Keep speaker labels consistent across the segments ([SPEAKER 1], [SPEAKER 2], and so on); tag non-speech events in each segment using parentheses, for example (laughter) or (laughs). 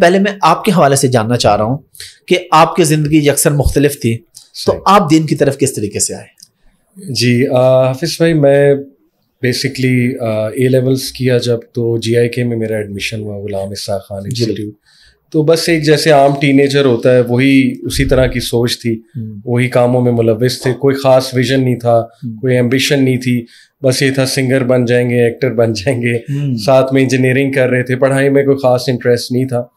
[SPEAKER 1] पहले मैं आपके हवाले से जानना चाह रहा हूँ कि आपकी ज़िंदगी अक्सर मुख्तलिफ थी तो
[SPEAKER 2] आप दिन की तरफ किस तरीके से आए जी हाफिज़ भाई मैं बेसिकली ए लेवल्स किया जब तो जी आई के में मेरा एडमिशन हुआ गुलाम इसा खान इंस्टीट्यूट तो बस एक जैसे आम टीनेजर होता है वही उसी तरह की सोच थी हम्म। वही कामों में मुलविस थे कोई ख़ास विजन नहीं था हम्म। कोई एम्बिशन नहीं थी बस ये था सिंगर बन जाएंगे एक्टर बन जाएंगे हम्म। साथ में इंजीनियरिंग कर रहे थे पढ़ाई में कोई ख़ास इंटरेस्ट नहीं था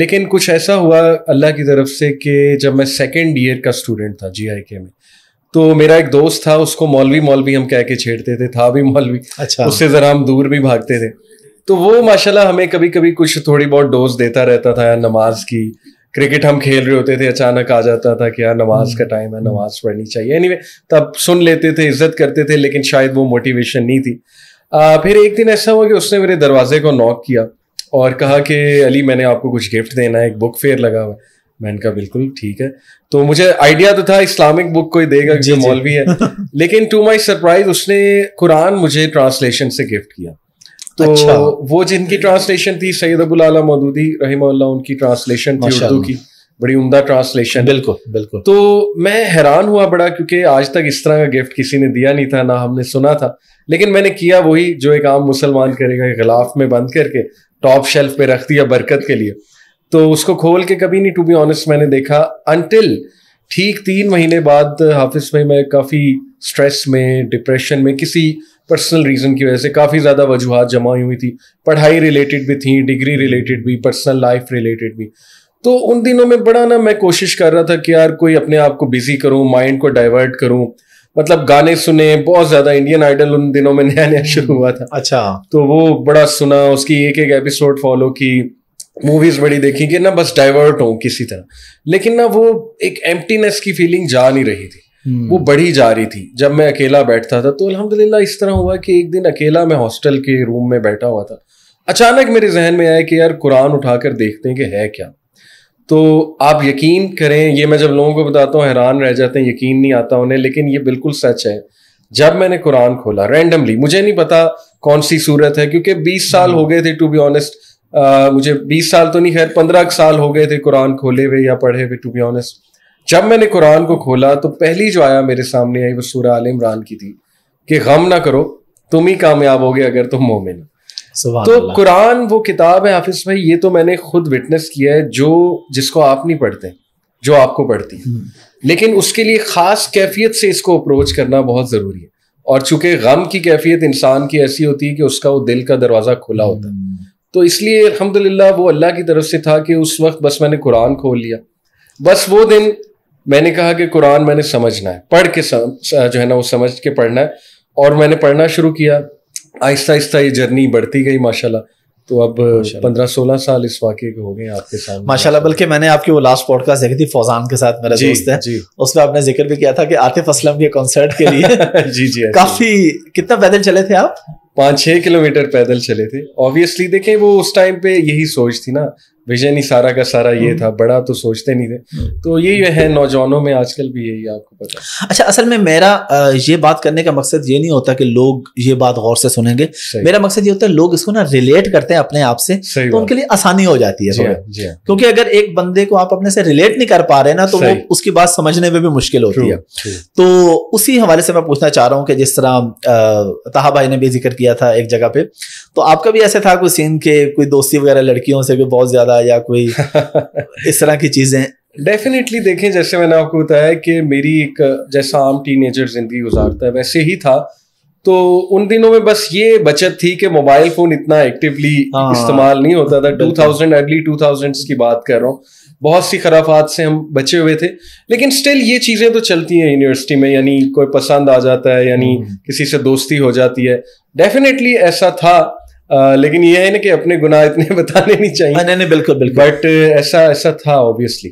[SPEAKER 2] लेकिन कुछ ऐसा हुआ अल्लाह की तरफ से कि जब मैं सेकेंड ईयर का स्टूडेंट था जी के में तो मेरा एक दोस्त था उसको मौलवी मौलवी हम कह के छेड़ते थे था भी मौलवी अच्छा उससे ज़रा हम दूर भी भागते थे तो वो माशाल्लाह हमें कभी कभी कुछ थोड़ी बहुत डोज देता रहता था नमाज की क्रिकेट हम खेल रहे होते थे अचानक आ जाता था कि यार नमाज का टाइम हम्म। है नमाज पढ़नी चाहिए एनीवे anyway, तब सुन लेते थे इज्जत करते थे लेकिन शायद वो मोटिवेशन नहीं थी आ, फिर एक दिन ऐसा हुआ कि उसने मेरे दरवाजे को नॉक किया और कहा कि अली मैंने आपको कुछ गिफ्ट देना है एक बुक फेयर लगा हुआ मैंने कहा बिल्कुल ठीक है तो मुझे आइडिया तो था इस्लामिक बुक कोई देगा जो मौलवी है (laughs) लेकिन टू माई सरप्राइज उसने कुरान मुझे ट्रांसलेशन से गिफ्ट किया तो अच्छा। वो जिनकी ट्रांसलेशन थी सैयद अबुल आला मदूदी रहीम उनकी ट्रांसलेशन थी उर्दू की बड़ी उम्दा ट्रांसलेशन बिल्कुल बिल्कुल तो मैं हैरान हुआ बड़ा क्योंकि आज तक इस तरह का गिफ्ट किसी ने दिया नहीं था ना हमने सुना था लेकिन मैंने किया वही जो एक आम मुसलमान करेगा गिलाफ में बंद करके टॉप शेल्फ पे रख दिया बरकत के लिए तो उसको खोल के कभी नहीं टू बी ऑनेस्ट मैंने देखा अनटिल ठीक तीन महीने बाद हाफिज भाई मैं काफ़ी स्ट्रेस में डिप्रेशन में किसी पर्सनल रीज़न की वजह से काफ़ी ज़्यादा वजूहत जमा हुई थी पढ़ाई रिलेटेड भी थी डिग्री रिलेटेड भी पर्सनल लाइफ रिलेटेड भी तो उन दिनों में बड़ा ना मैं कोशिश कर रहा था कि यार कोई अपने आप को बिजी करूँ माइंड को डाइवर्ट करूँ मतलब गाने सुने बहुत ज्यादा इंडियन आइडल उन दिनों में नया नया शुरू हुआ था अच्छा तो वो बड़ा सुना उसकी एक एक एपिसोड फॉलो की मूवीज बड़ी देखी कि ना बस डाइवर्ट हो किसी तरह लेकिन ना वो एक एम्प्टीनेस की फीलिंग जा नहीं रही थी हम्म। वो बढ़ी जा रही थी जब मैं अकेला बैठता था तो अलहमदिल्ला इस तरह हुआ कि एक दिन अकेला मैं हॉस्टल के रूम में बैठा हुआ था अचानक मेरे जहन में आया कि यार कुरान उठाकर देखते हैं कि है क्या तो आप यकीन करें ये मैं जब लोगों को बताता हूँ हैरान रह जाते हैं यकीन नहीं आता उन्हें लेकिन ये बिल्कुल सच है जब मैंने कुरान खोला रैंडमली मुझे नहीं पता कौन सी सूरत है क्योंकि 20 साल हम्म। हो गए थे टू बी ऑनेस्ट मुझे 20 साल तो नहीं खैर 15 साल हो गए थे कुरान खोले हुए या पढ़े हुए टू बी ऑनेस्ट जब मैंने कुरान को खोला तो पहली जो आया मेरे सामने आई वो सूर्य आल इमरान की थी कि गम ना करो तुम ही कामयाब होगे अगर तुम मोमिन तो कुरान वो किताब है हाफिज भाई ये तो मैंने खुद विटनेस किया है जो जिसको आप नहीं पढ़ते जो आपको पढ़ती है हम्म। लेकिन उसके लिए खास कैफियत से इसको अप्रोच करना बहुत ज़रूरी है और चूंकि गम की कैफियत इंसान की ऐसी होती है कि उसका वो दिल का दरवाज़ा खुला होता है हम्म। तो इसलिए अलहमदिल्ला वो अल्लाह की तरफ से था कि उस वक्त बस मैंने कुरान खोल लिया बस वो दिन मैंने कहा कि कुरान मैंने समझना है पढ़ के सम, जो है ना वो समझ के पढ़ना है और मैंने पढ़ना शुरू किया आहिस्ता आहिस्ता ये जर्नी बढ़ती गई माशाल्लाह तो अब पंद्रह सोलह साल इस वाक्य के हो गए
[SPEAKER 1] आपके सामने माशाल्लाह बल्कि मैंने आपकी वो लास्ट पॉडकास्ट देखी थी फौजान के साथ मेरा दोस्त है उसमें आपने जिक्र भी किया
[SPEAKER 2] था कि आतिफ असलम के
[SPEAKER 1] कॉन्सर्ट के लिए (laughs) जी जी काफी
[SPEAKER 2] कितना पैदल चले थे आप पाँच छः किलोमीटर पैदल चले थे ऑब्वियसली देखें वो उस टाइम पे यही सोच थी ना विजन ही सारा का सारा ये हम्म। था बड़ा तो सोचते नहीं थे तो यही है नौजवानों में आजकल भी यही आपको पता
[SPEAKER 1] है अच्छा असल में मेरा ये बात करने का मकसद ये नहीं होता कि लोग ये बात गौर से सुनेंगे मेरा मकसद ये होता है लोग इसको ना रिलेट करते हैं अपने आप से तो उनके लिए आसानी हो जाती है हाँ, हाँ। क्योंकि अगर एक बंदे को आप अपने से रिलेट नहीं कर पा रहे ना तो वो उसकी बात समझने में भी मुश्किल होती है तो उसी हवाले से मैं पूछना चाह रहा हूँ कि जिस तरह ताहा भाई ने भी जिक्र किया था एक जगह पे तो आपका भी ऐसा था कोई सीन के कोई दोस्ती वगैरह लड़कियों से भी बहुत ज्यादा वाला या कोई (laughs) इस तरह की चीज़ें
[SPEAKER 2] डेफिनेटली देखें जैसे मैंने आपको बताया कि मेरी एक जैसा आम टीनेजर जिंदगी गुजारता है वैसे ही था तो उन दिनों में बस ये बचत थी कि मोबाइल फोन इतना एक्टिवली हाँ। इस्तेमाल नहीं होता था 2000 अर्ली 2000s की बात कर रहा हूँ बहुत सी खराफात से हम बचे हुए थे लेकिन स्टिल ये चीज़ें तो चलती हैं यूनिवर्सिटी में यानी कोई पसंद आ जाता है यानी हम्म। किसी से दोस्ती हो जाती है डेफिनेटली ऐसा था आ, लेकिन ये है ना कि अपने गुनाह इतने (laughs) बताने नहीं चाहिए नहीं नहीं बिल्कुल बिल्कुल बट ऐसा ऐसा था ऑब्वियसली